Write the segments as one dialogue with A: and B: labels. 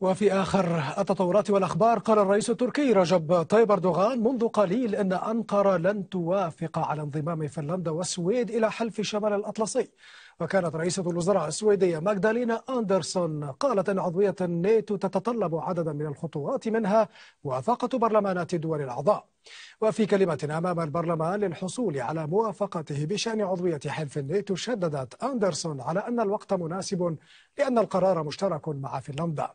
A: وفي آخر التطورات والأخبار قال الرئيس التركي رجب طيب أردوغان منذ قليل أن أنقرة لن توافق على انضمام فنلندا والسويد إلى حلف شمال الأطلسي وكانت رئيسة الوزراء السويدية ماغدالينا أندرسون قالت أن عضوية الناتو تتطلب عددا من الخطوات منها موافقة برلمانات الدول الأعضاء وفي كلمة أمام البرلمان للحصول على موافقته بشأن عضوية حلف الناتو شددت أندرسون على أن الوقت مناسب لأن القرار مشترك مع فنلندا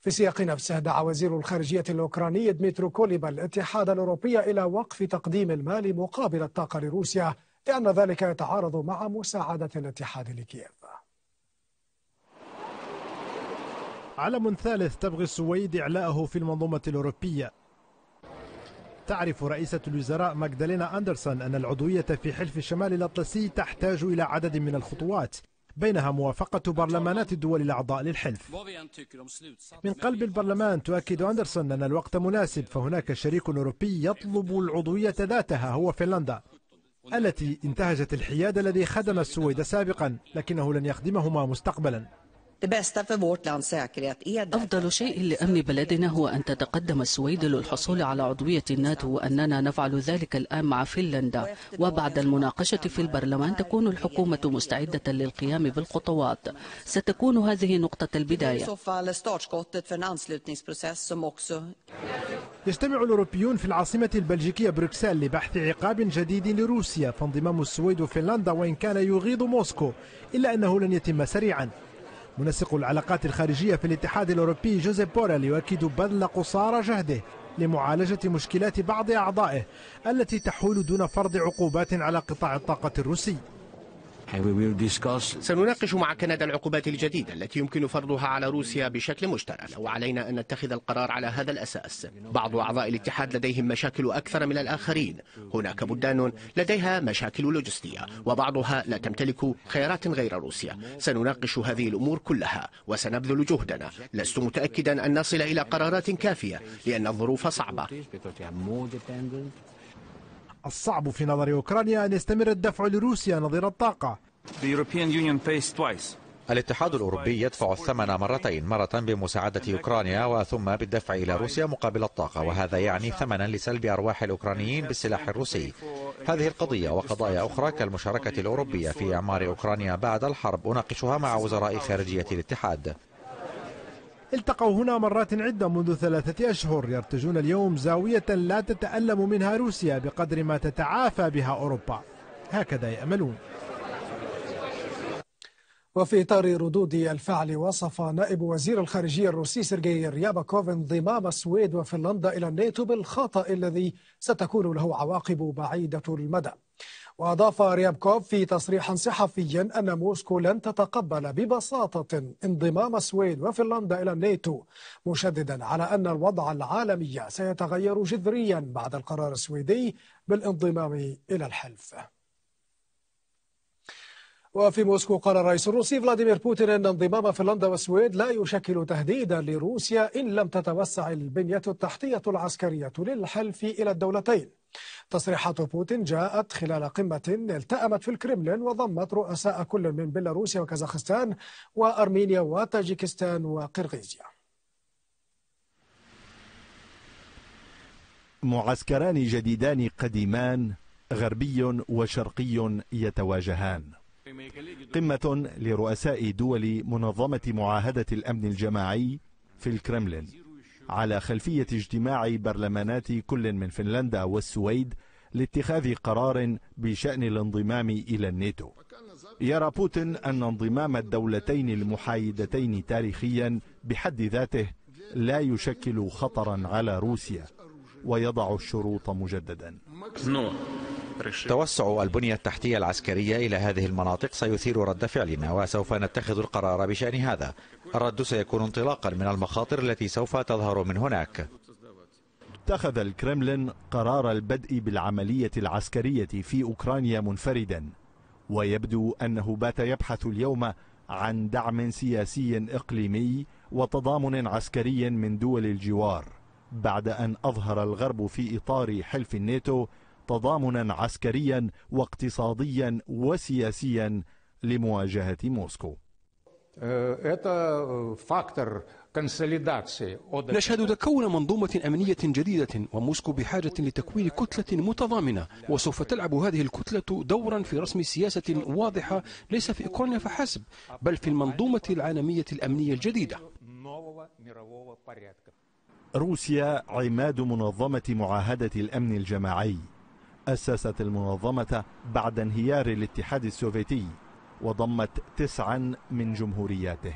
A: في السياق نفسه دعا وزير الخارجية الأوكراني دميترو كوليبا الاتحاد الأوروبي إلى وقف تقديم المال مقابل الطاقة لروسيا لأن ذلك يتعارض مع مساعدة الاتحاد لكييف
B: علم ثالث تبغي السويد إعلاءه في المنظومة الأوروبية تعرف رئيسة الوزراء ماجدالينا أندرسون أن العضوية في حلف الشمال الأطلسي تحتاج إلى عدد من الخطوات بينها موافقة برلمانات الدول الأعضاء للحلف من قلب البرلمان تؤكد أندرسون أن الوقت مناسب فهناك شريك أوروبي يطلب العضوية ذاتها هو فنلندا التي انتهجت الحياد الذي خدم السويد سابقا لكنه لن يخدمهما مستقبلا
C: أفضل شيء لأمن بلدنا هو أن تتقدم السويد للحصول على عضوية الناتو وأننا نفعل ذلك الآن مع فنلندا وبعد المناقشة في البرلمان تكون الحكومة مستعدة للقيام بالخطوات ستكون هذه نقطة البداية
B: يجتمع الأوروبيون في العاصمة البلجيكية بروكسل لبحث عقاب جديد لروسيا فانضمام السويد وفنلندا وإن كان يغيظ موسكو إلا أنه لن يتم سريعا منسق العلاقات الخارجية في الاتحاد الأوروبي جوزيف بوريل يؤكد بذل قصارى جهده لمعالجة مشكلات بعض أعضائه التي تحول دون فرض عقوبات على قطاع الطاقة الروسي
A: سنناقش مع كندا العقوبات الجديدة التي يمكن فرضها على روسيا بشكل مشترك وعلينا أن نتخذ القرار على هذا الأساس بعض أعضاء الاتحاد لديهم مشاكل أكثر من الآخرين هناك بلدان لديها مشاكل لوجستية وبعضها لا تمتلك خيارات غير روسيا سنناقش هذه الأمور كلها وسنبذل جهدنا لست متأكدا أن نصل إلى قرارات كافية لأن الظروف صعبة
B: الصعب في نظر أوكرانيا أن يستمر الدفع لروسيا نظير الطاقة
D: الاتحاد الأوروبي يدفع الثمن مرتين مرة بمساعدة أوكرانيا وثم بالدفع إلى روسيا مقابل الطاقة وهذا يعني ثمنا لسلب أرواح الأوكرانيين بالسلاح الروسي هذه القضية وقضايا أخرى كالمشاركة الأوروبية في إعمار أوكرانيا بعد الحرب أناقشها مع وزراء خارجية الاتحاد
B: التقوا هنا مرات عدة منذ ثلاثة أشهر يرتجون اليوم زاوية لا تتألم منها روسيا بقدر ما تتعافى بها أوروبا هكذا يأملون
A: وفي إطار ردود الفعل وصف نائب وزير الخارجية الروسي سيرجي ريابكوف انضمام السويد وفنلندا إلى الناتو بالخطأ الذي ستكون له عواقب بعيدة المدى وأضاف ريابكوف في تصريح صحفي أن موسكو لن تتقبل ببساطة انضمام السويد وفنلندا إلى الناتو مشددا على أن الوضع العالمي سيتغير جذريا بعد القرار السويدي بالانضمام إلى الحلف وفي موسكو قال الرئيس الروسي فلاديمير بوتين أن انضمام فنلندا والسويد لا يشكل تهديدا لروسيا إن لم تتوسع البنية التحتية العسكرية للحلف إلى الدولتين تصريحات بوتين جاءت خلال قمة التأمت في الكرملين وضمت رؤساء كل من بيلاروسيا وكازاخستان وأرمينيا وتاجيكستان وقرغيزيا
E: معسكران جديدان قديمان غربي وشرقي يتواجهان قمة لرؤساء دول منظمة معاهدة الأمن الجماعي في الكرملين على خلفية اجتماع برلمانات كل من فنلندا والسويد لاتخاذ قرار بشأن الانضمام إلى الناتو يرى بوتين أن انضمام الدولتين المحايدتين تاريخيا بحد ذاته لا يشكل خطرا على روسيا ويضع الشروط مجددا
D: توسع البنية التحتية العسكرية إلى هذه المناطق سيثير رد فعلنا وسوف نتخذ القرار بشأن هذا الرد سيكون انطلاقا من المخاطر التي سوف تظهر من هناك
E: اتخذ الكرملين قرار البدء بالعملية العسكرية في أوكرانيا منفردا ويبدو أنه بات يبحث اليوم عن دعم سياسي إقليمي وتضامن عسكري من دول الجوار بعد أن أظهر الغرب في إطار حلف الناتو تضامنا عسكريا واقتصاديا وسياسيا لمواجهه موسكو
A: أه، نشهد
F: تكون منظومة أمنية جديدة وموسكو بحاجة لتكوين كتلة متضامنة وسوف تلعب هذه الكتلة دورا في رسم سياسة واضحة ليس في أوكرانيا فحسب بل في المنظومة العالمية الأمنية الجديدة
E: روسيا عماد منظمة معاهدة الأمن الجماعي أسست المنظمة بعد انهيار الاتحاد السوفيتي وضمت تسعا من جمهورياته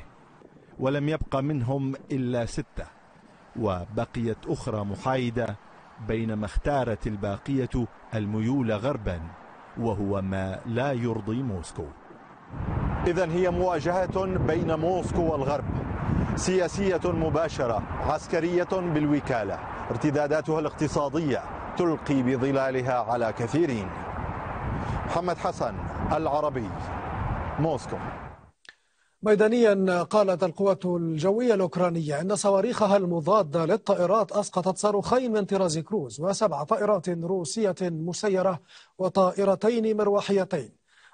E: ولم يبق منهم إلا ستة وبقيت أخرى محايدة بينما اختارت الباقية الميول غربا وهو ما لا يرضي موسكو إذا هي مواجهة بين موسكو والغرب سياسية مباشرة عسكرية بالوكالة ارتداداتها الاقتصادية تلقي بظلالها على كثيرين محمد حسن العربي موسكو ميدانيا قالت القوات الجوية
A: الأوكرانية أن صواريخها المضادة للطائرات أسقطت صاروخين من طراز كروز وسبع طائرات روسية مسيرة وطائرتين مروحيتين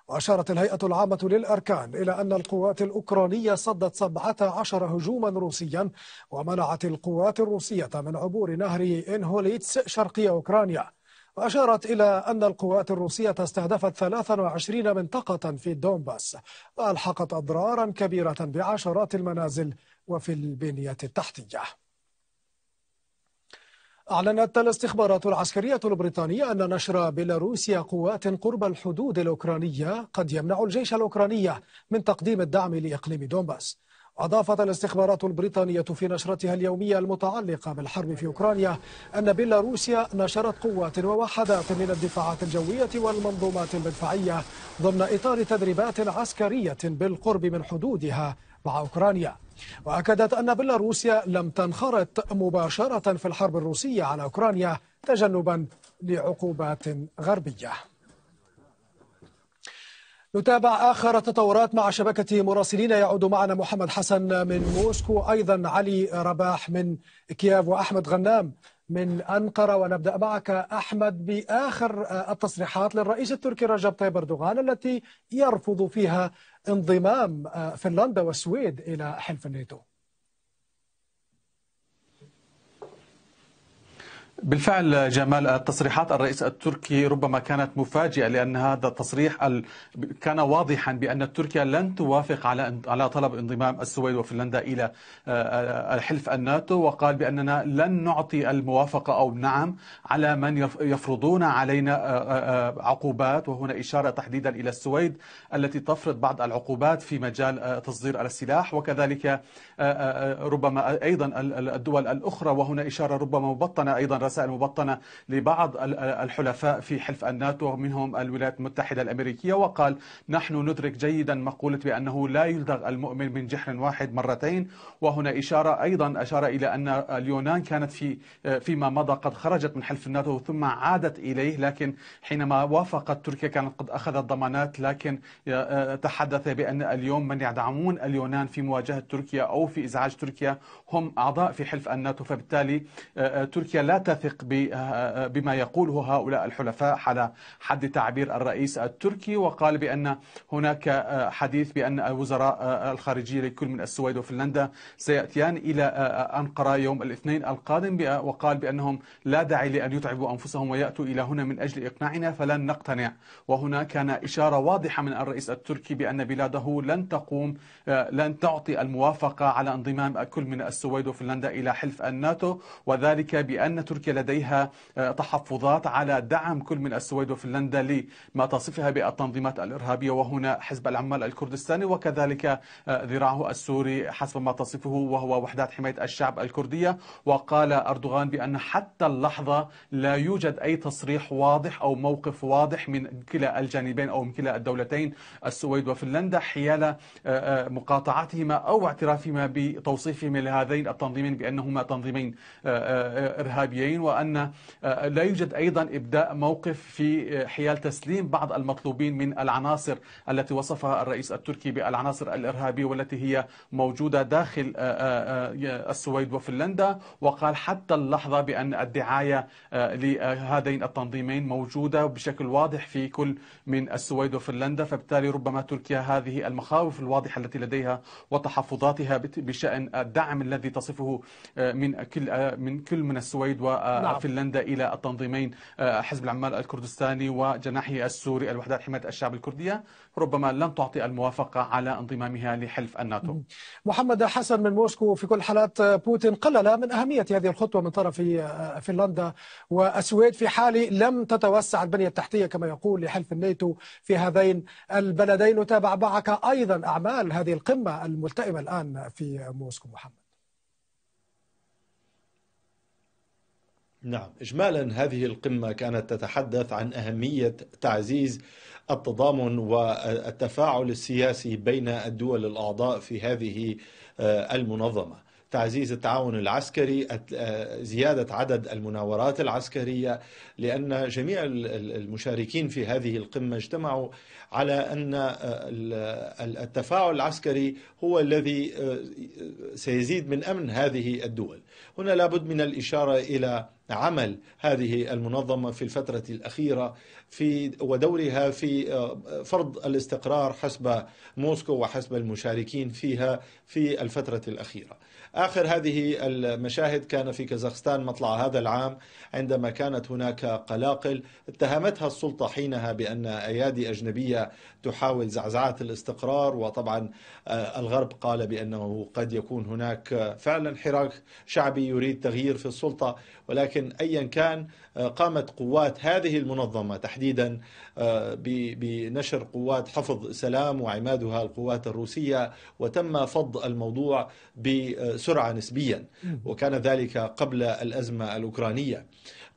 A: وأشارت الهيئة العامة للأركان إلى أن القوات الأوكرانية صدت 17 هجوما روسيا ومنعت القوات الروسية من عبور نهر إنهوليتس شرقي أوكرانيا وأشارت إلى أن القوات الروسية استهدفت 23 منطقة في دونباس وألحقت أضرارا كبيرة بعشرات المنازل وفي البنية التحتية أعلنت الاستخبارات العسكرية البريطانية أن نشر بيلاروسيا قوات قرب الحدود الأوكرانية قد يمنع الجيش الأوكراني من تقديم الدعم لإقليم دونباس أضافت الاستخبارات البريطانية في نشرتها اليومية المتعلقة بالحرب في أوكرانيا أن بيلاروسيا نشرت قوات ووحدات من الدفاعات الجوية والمنظومات المدفعية ضمن إطار تدريبات عسكرية بالقرب من حدودها مع أوكرانيا وأكدت أن بيلاروسيا لم تنخرط مباشرة في الحرب الروسية على أوكرانيا تجنبا لعقوبات غربية نتابع آخر التطورات مع شبكة مراسلين يعود معنا محمد حسن من موسكو أيضا علي رباح من كييف وأحمد غنام من أنقرة ونبدأ معك أحمد بآخر التصريحات للرئيس التركي رجب طيب أردوغان التي يرفض فيها انضمام آه، فنلندا والسويد إلى حلف الناتو
F: بالفعل جمال آه، تصريحات الرئيس التركي ربما كانت مفاجئه لان هذا التصريح كان واضحا بان تركيا لن توافق على على طلب انضمام السويد وفنلندا الى آه، آه، حلف الناتو وقال باننا لن نعطي الموافقه او نعم على من يفرضون علينا عقوبات وهنا اشاره تحديدا الى السويد التي تفرض بعض العقوبات في مجال تصدير السلاح وكذلك ربما ايضا الدول الاخرى وهنا اشاره ربما مبطنه ايضا الرسائل المبطنة لبعض الحلفاء في حلف الناتو منهم الولايات المتحدة الأمريكية وقال نحن ندرك جيدا مقولة بأنه لا يلدغ المؤمن من جحر واحد مرتين وهنا إشارة أيضا أشار إلى أن اليونان كانت في فيما مضى قد خرجت من حلف الناتو ثم عادت إليه لكن حينما وافقت تركيا كانت قد أخذت ضمانات لكن آه، آه، تحدث بأن اليوم من يدعمون اليونان في مواجهة تركيا أو في إزعاج تركيا هم أعضاء في حلف الناتو فبالتالي آه، تركيا لا تثق آه، بما يقوله هؤلاء الحلفاء على حد تعبير الرئيس التركي وقال بأن هناك آه، حديث بأن وزراء آه، الخارجية لكل من السويد وفنلندا سيأتيان إلى أنقرة يوم الاثنين القادم وقال بأنهم لا داعي لأن يتعبوا أنفسهم ويأتوا إلى هنا من أجل إقناعنا فلن نقتنع وهنا كان إشارة واضحة من الرئيس التركي بأن بلاده لن تقوم لن تعطي الموافقة على انضمام كل من السويد وفنلندا إلى حلف الناتو وذلك بأن تركيا لديها آه، تحفظات على دعم كل من السويد وفنلندا لما تصفها بالتنظيمات الإرهابية وهنا حزب العمال الكردستاني وكذلك آه، ذراعه السوري حسب ما تصفه وهو وحدات حماية الشعب الكردية وقال أردوغان بأن حتى اللحظة لا يوجد أي تصريح واضح أو موقف واضح من كلا الجانبين أو من كلا الدولتين السويد وفنلندا حيال آه، مقاطعتهما أو اعترافهما بتوصيفهما لهذين التنظيمين بأنهما تنظيمين إرهابيين المطلوبين وأن آه، لا يوجد أيضا إبداء موقف في آه، حيال تسليم بعض المطلوبين من العناصر التي وصفها الرئيس التركي بالعناصر الإرهابية والتي هي موجودة داخل آه، السويد وفنلندا وقال حتى اللحظة بأن الدعاية لهذين التنظيمين موجودة بشكل واضح في كل من السويد وفنلندا فبالتالي ربما تركيا هذه المخاوف الواضحة التي لديها وتحفظاتها بشأن الدعم الذي تصفه من كل من كل من السويد و آه، نعم. فنلندا إلى التنظيمين آه، حزب العمال الكردستاني وجناحه السوري الوحدات حماية الشعب الكردية ربما لن تعطي الموافقة على انضمامها لحلف الناتو
A: محمد حسن من موسكو في كل حالات آه، بوتين قلل من أهمية هذه الخطوة من طرف فنلندا والسويد في حال لم تتوسع البنية التحتية كما يقول لحلف الناتو في هذين البلدين نتابع معك أيضا أعمال هذه القمة الملتئمة الآن في موسكو محمد
E: نعم اجمالا هذه القمه كانت تتحدث عن اهميه تعزيز التضامن والتفاعل السياسي بين الدول الاعضاء في هذه آه، المنظمه تعزيز التعاون العسكري آه، زيادة عدد المناورات العسكرية لأن جميع المشاركين في هذه القمة اجتمعوا على أن آه، التفاعل العسكري هو الذي آه، سيزيد من أمن هذه الدول هنا لابد من الإشارة إلى عمل هذه المنظمة في الفترة الأخيرة في ودورها في فرض الاستقرار حسب موسكو وحسب المشاركين فيها في الفترة الأخيرة آخر هذه المشاهد كان في كازاخستان مطلع هذا العام عندما كانت هناك قلاقل اتهمتها السلطة حينها بأن أيادي أجنبية تحاول زعزعة الاستقرار وطبعا آه، الغرب قال بأنه قد يكون هناك آه، فعلا حراك شعبي يريد تغيير في السلطة ولكن أيا كان آه، قامت قوات هذه المنظمة تحديدا بنشر قوات حفظ سلام وعمادها القوات الروسية وتم فض الموضوع ب سرعة نسبيا وكان ذلك قبل الأزمة الأوكرانية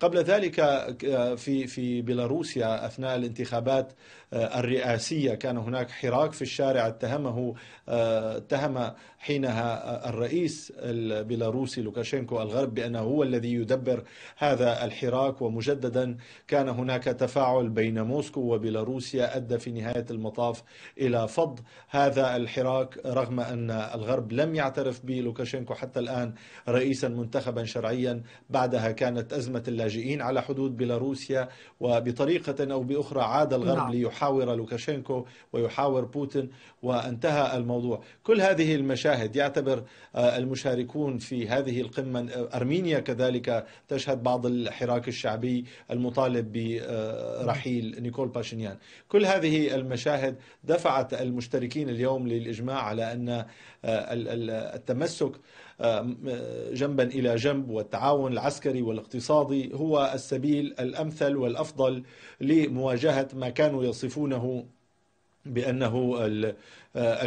E: قبل ذلك آه، في في بيلاروسيا اثناء الانتخابات آه، الرئاسيه كان هناك حراك في الشارع اتهمه آه، اتهم حينها الرئيس البيلاروسي لوكاشينكو الغرب بانه هو الذي يدبر هذا الحراك ومجددا كان هناك تفاعل بين موسكو وبيلاروسيا ادى في نهايه المطاف الى فض هذا الحراك رغم ان الغرب لم يعترف بلوكاشينكو بوروشينكو حتى الآن رئيسا منتخبا شرعيا بعدها كانت أزمة اللاجئين على حدود بيلاروسيا وبطريقة أو بأخرى عاد الغرب نعم. ليحاور لوكاشينكو ويحاور بوتين وانتهى الموضوع كل هذه المشاهد يعتبر آه، المشاركون في هذه القمة آه، أرمينيا كذلك تشهد بعض الحراك الشعبي المطالب برحيل آه، نيكول باشينيان كل هذه المشاهد دفعت المشتركين اليوم للإجماع على أن التمسك آه، آه، جنبا الى جنب والتعاون العسكري والاقتصادي هو السبيل الامثل والافضل لمواجهه ما كانوا يصفونه بانه آه،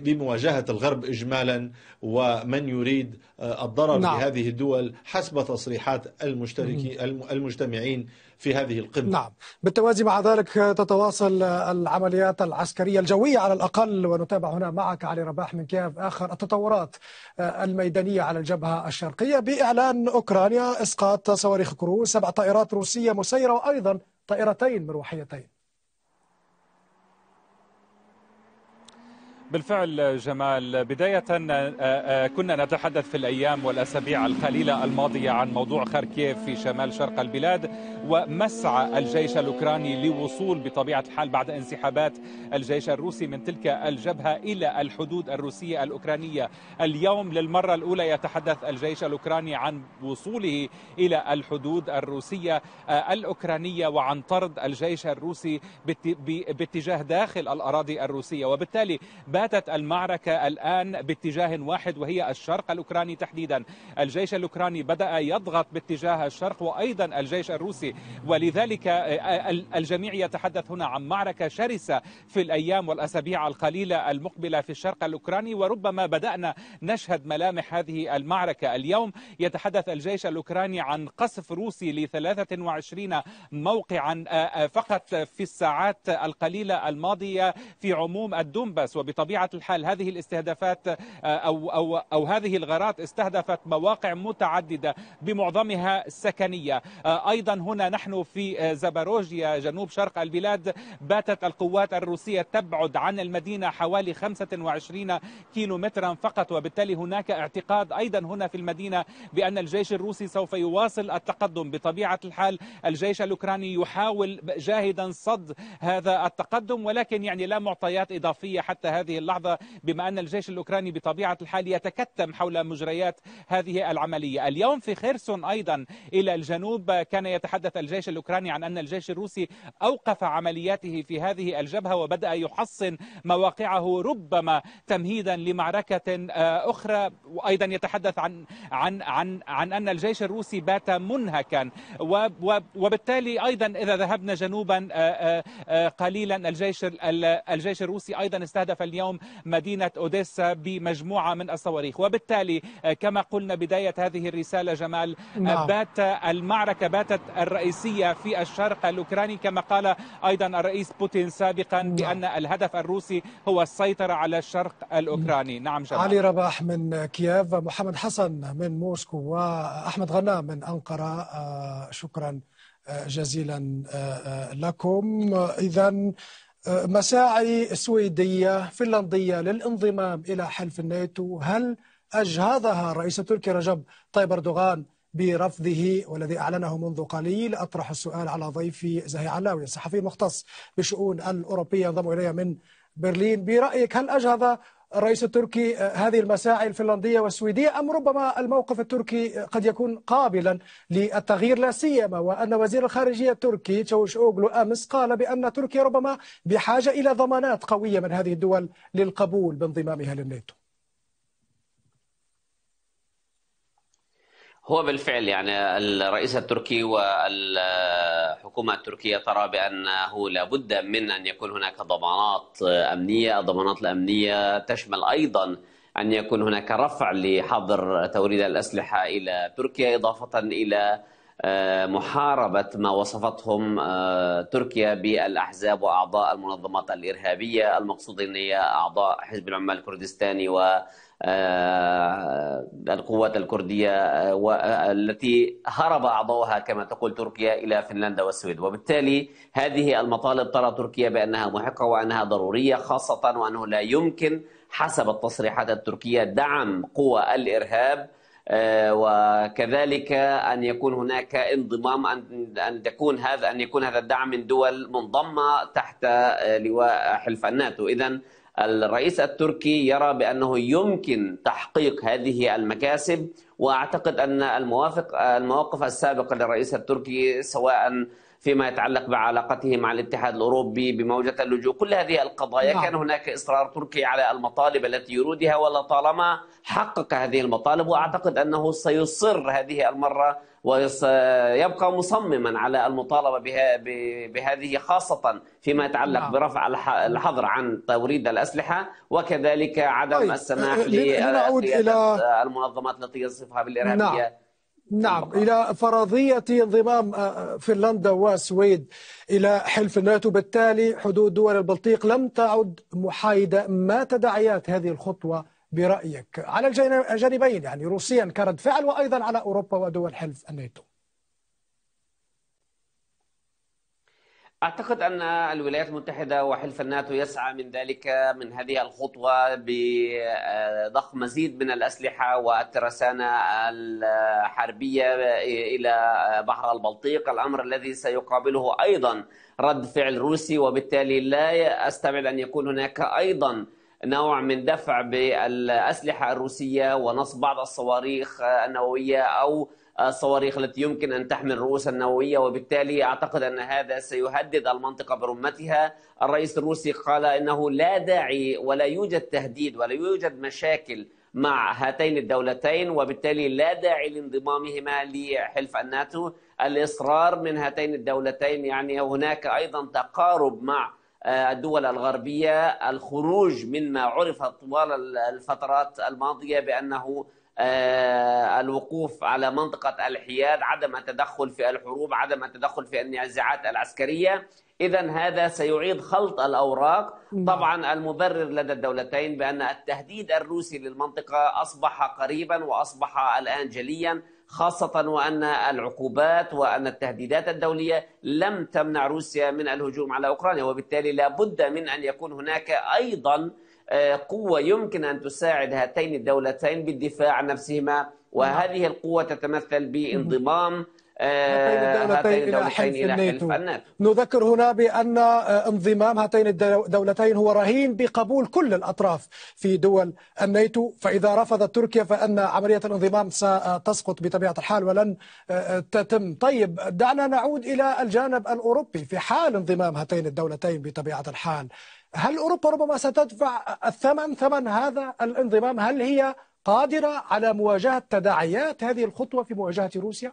E: بمواجهة الغرب إجمالا ومن يريد آه، الضرر نعم. بهذه الدول حسب تصريحات المشتركين المجتمعين في هذه القمة نعم
A: بالتوازي مع ذلك آه، تتواصل العمليات العسكرية الجوية على الأقل ونتابع هنا معك علي رباح من كيف آخر التطورات الميدانية على الجبهة الشرقية بإعلان أوكرانيا إسقاط صواريخ كروز سبع طائرات روسية مسيرة وأيضا طائرتين مروحيتين
D: بالفعل جمال بداية آه، آه، كنا نتحدث في الأيام والأسابيع القليلة الماضية عن موضوع خاركيف في شمال شرق البلاد ومسعى الجيش الأوكراني لوصول بطبيعة الحال بعد انسحابات الجيش الروسي من تلك الجبهة إلى الحدود الروسية الأوكرانية اليوم للمرة الأولى يتحدث الجيش الأوكراني عن وصوله إلى الحدود الروسية آه، الأوكرانية وعن طرد الجيش الروسي باتجاه داخل الأراضي الروسية وبالتالي باتت المعركة الآن باتجاه واحد وهي الشرق الأوكراني تحديدا الجيش الأوكراني بدأ يضغط باتجاه الشرق وأيضا الجيش الروسي ولذلك آه، آه، الجميع يتحدث هنا عن معركة شرسة في الأيام والأسابيع القليلة المقبلة في الشرق الأوكراني وربما بدأنا نشهد ملامح هذه المعركة اليوم يتحدث الجيش الأوكراني عن قصف روسي ل 23 موقعا آه، فقط في الساعات القليلة الماضية في عموم الدومباس وبطبيعة بطبيعه الحال هذه الاستهدافات آه، او او او هذه الغارات استهدفت مواقع متعدده بمعظمها سكنيه آه، ايضا هنا نحن في آه، زاباروجيا جنوب شرق البلاد باتت القوات الروسيه تبعد عن المدينه حوالي 25 كيلومترا فقط وبالتالي هناك اعتقاد ايضا هنا في المدينه بان الجيش الروسي سوف يواصل التقدم بطبيعه الحال الجيش الاوكراني يحاول جاهدا صد هذا التقدم ولكن يعني لا معطيات اضافيه حتى هذه اللحظة بما أن الجيش الأوكراني بطبيعة الحال يتكتم حول مجريات هذه العملية اليوم في خيرسون أيضا إلى الجنوب كان يتحدث الجيش الأوكراني عن أن الجيش الروسي أوقف عملياته في هذه الجبهة وبدأ يحصن مواقعه ربما تمهيدا لمعركة آه، أخرى وأيضا يتحدث عن عن عن عن أن الجيش الروسي بات منهكا وبالتالي أيضا إذا ذهبنا جنوبا آه، آه، قليلا الجيش الجيش الروسي أيضا استهدف اليوم اليوم مدينة أوديسا بمجموعة من الصواريخ وبالتالي آه، كما قلنا بداية هذه الرسالة جمال آه، نعم. بات المعركة باتت الرئيسية في الشرق الأوكراني كما قال أيضا الرئيس بوتين سابقا نعم. بأن الهدف الروسي هو السيطرة على الشرق الأوكراني نعم, نعم، جمال علي رباح
A: من كييف محمد حسن من موسكو وأحمد غنام من أنقرة آه، شكرا جزيلا لكم إذا مساعي سويدية فنلندية للانضمام إلى حلف الناتو هل أجهضها رئيس تركيا رجب طيب أردوغان برفضه والذي أعلنه منذ قليل أطرح السؤال على ضيفي زهي علاوي الصحفي المختص بشؤون الأوروبية ينضم إلي من برلين برأيك هل أجهض الرئيس التركي آه، هذه المساعي الفنلندية والسويدية أم ربما الموقف التركي آه، قد يكون قابلا للتغيير لا سيما وأن وزير الخارجية التركي تشوش أوغلو أمس قال بأن تركيا ربما بحاجة إلى ضمانات قوية من هذه الدول للقبول بانضمامها للناتو
C: هو بالفعل يعني الرئيس التركي والحكومة التركية ترى بأنه لابد من أن يكون هناك ضمانات أمنية الضمانات الأمنية تشمل أيضا أن يكون هناك رفع لحظر توريد الأسلحة إلى تركيا إضافة إلى آه، محاربة ما وصفتهم آه، تركيا بالأحزاب وأعضاء المنظمات الإرهابية المقصود أن هي أعضاء حزب العمال الكردستاني و آه، القوات الكردية آه، والتي آه، هرب أعضاؤها كما تقول تركيا إلى فنلندا والسويد وبالتالي هذه المطالب ترى تركيا بأنها محقة وأنها ضرورية خاصة وأنه لا يمكن حسب التصريحات التركية دعم قوى الإرهاب وكذلك ان يكون هناك انضمام ان ان تكون هذا ان يكون هذا الدعم من دول منضمه تحت لواء حلف الناتو، اذا الرئيس التركي يرى بأنه يمكن تحقيق هذه المكاسب وأعتقد أن الموافق المواقف السابقة للرئيس التركي سواء فيما يتعلق بعلاقته مع الاتحاد الأوروبي بموجة اللجوء كل هذه القضايا نعم. كان هناك إصرار تركي على المطالب التي يريدها ولطالما حقق هذه المطالب وأعتقد أنه سيصر هذه المرة ويبقى مصمما على المطالبة بها بهذه خاصة فيما يتعلق نعم. برفع الحظر عن توريد الأسلحة وكذلك عدم طيب. السماح المنظمات التي يصفها بالإرهابية نعم.
A: نعم إلى فرضية انضمام آه، آه، فنلندا والسويد إلى حلف الناتو بالتالي حدود دول البلطيق لم تعد محايدة ما تداعيات هذه الخطوة برأيك على الجانبين يعني روسيا كرد فعل وأيضا على أوروبا ودول حلف الناتو
C: أعتقد أن الولايات المتحدة وحلف الناتو يسعى من ذلك من هذه الخطوة بضخ مزيد من الأسلحة والترسانة الحربية إلى بحر البلطيق الأمر الذي سيقابله أيضا رد فعل روسي وبالتالي لا أستبعد أن يكون هناك أيضا نوع من دفع بالأسلحة الروسية ونصب بعض الصواريخ النووية أو الصواريخ التي يمكن أن تحمل رؤوسا نووية وبالتالي أعتقد أن هذا سيهدد المنطقة برمتها الرئيس الروسي قال إنه لا داعي ولا يوجد تهديد ولا يوجد مشاكل مع هاتين الدولتين وبالتالي لا داعي لانضمامهما لحلف الناتو الإصرار من هاتين الدولتين يعني هناك أيضا تقارب مع آه، الدول الغربية الخروج مما عرف طوال الفترات الماضية بأنه آه، الوقوف على منطقة الحياد عدم التدخل في الحروب عدم التدخل في النزاعات العسكرية إذا هذا سيعيد خلط الأوراق نعم. طبعا المبرر لدى الدولتين بأن التهديد الروسي للمنطقة أصبح قريبا وأصبح الآن جليا خاصة وأن العقوبات وأن التهديدات الدولية لم تمنع روسيا من الهجوم على أوكرانيا وبالتالي لا بد من أن يكون هناك أيضا آه، قوة يمكن أن تساعد هاتين الدولتين بالدفاع عن نفسهما وهذه القوة تتمثل بانضمام آه، هاتين الدولتين إلى حلف الناتو
A: نذكر هنا بأن آه، انضمام هاتين الدولتين هو رهين بقبول كل الأطراف في دول الناتو فإذا رفضت تركيا فأن عملية الانضمام ستسقط بطبيعة الحال ولن تتم طيب دعنا نعود إلى الجانب الأوروبي في حال انضمام هاتين الدولتين بطبيعة الحال هل أوروبا ربما ستدفع الثمن ثمن هذا الانضمام هل هي قادرة على مواجهة تداعيات هذه الخطوة في مواجهة روسيا؟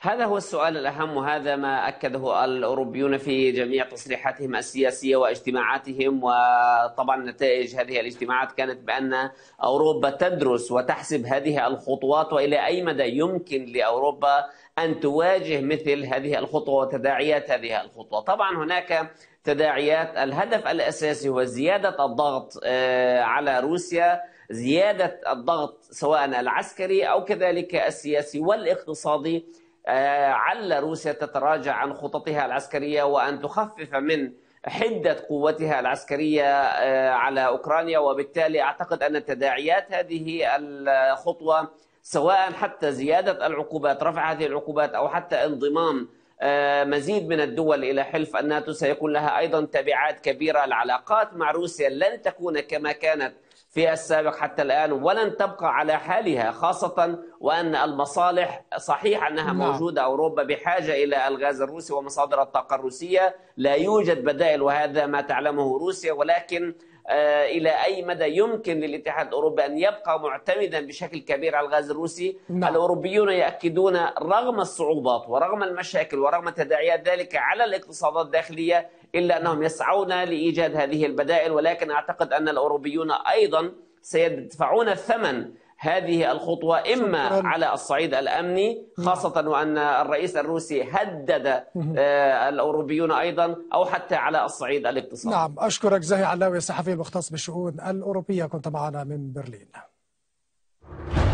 C: هذا هو السؤال الأهم وهذا ما أكده الأوروبيون في جميع تصريحاتهم السياسية واجتماعاتهم وطبعا نتائج هذه الاجتماعات كانت بأن أوروبا تدرس وتحسب هذه الخطوات وإلى أي مدى يمكن لأوروبا أن تواجه مثل هذه الخطوة وتداعيات هذه الخطوة طبعا هناك تداعيات الهدف الأساسي هو زيادة الضغط آه، على روسيا زيادة الضغط سواء العسكري أو كذلك السياسي والاقتصادي آه، عل روسيا تتراجع عن خططها العسكرية وأن تخفف من حدة قوتها العسكرية آه، على أوكرانيا وبالتالي أعتقد أن تداعيات هذه الخطوة سواء حتى زيادة العقوبات رفع هذه العقوبات أو حتى انضمام آه، مزيد من الدول إلى حلف الناتو سيكون لها أيضا تبعات كبيرة العلاقات مع روسيا لن تكون كما كانت في السابق حتى الآن ولن تبقى على حالها خاصة وأن المصالح صحيح أنها لا. نعم. موجودة أوروبا بحاجة إلى الغاز الروسي ومصادر الطاقة الروسية لا يوجد بدائل وهذا ما تعلمه روسيا ولكن آه، الى اي مدى يمكن للاتحاد الاوروبي ان يبقى معتمدا بشكل كبير على الغاز الروسي نعم. الاوروبيون ياكدون رغم الصعوبات ورغم المشاكل ورغم تداعيات ذلك على الاقتصادات الداخليه الا انهم يسعون لايجاد هذه البدائل ولكن اعتقد ان الاوروبيون ايضا سيدفعون الثمن هذه الخطوة إما على الصعيد الأمني خاصة وأن الرئيس الروسي هدد آه، الأوروبيون أيضا أو حتى على الصعيد الاقتصادي نعم
A: أشكرك زاهي علاوي الصحفي المختص بالشؤون الأوروبية كنت معنا من برلين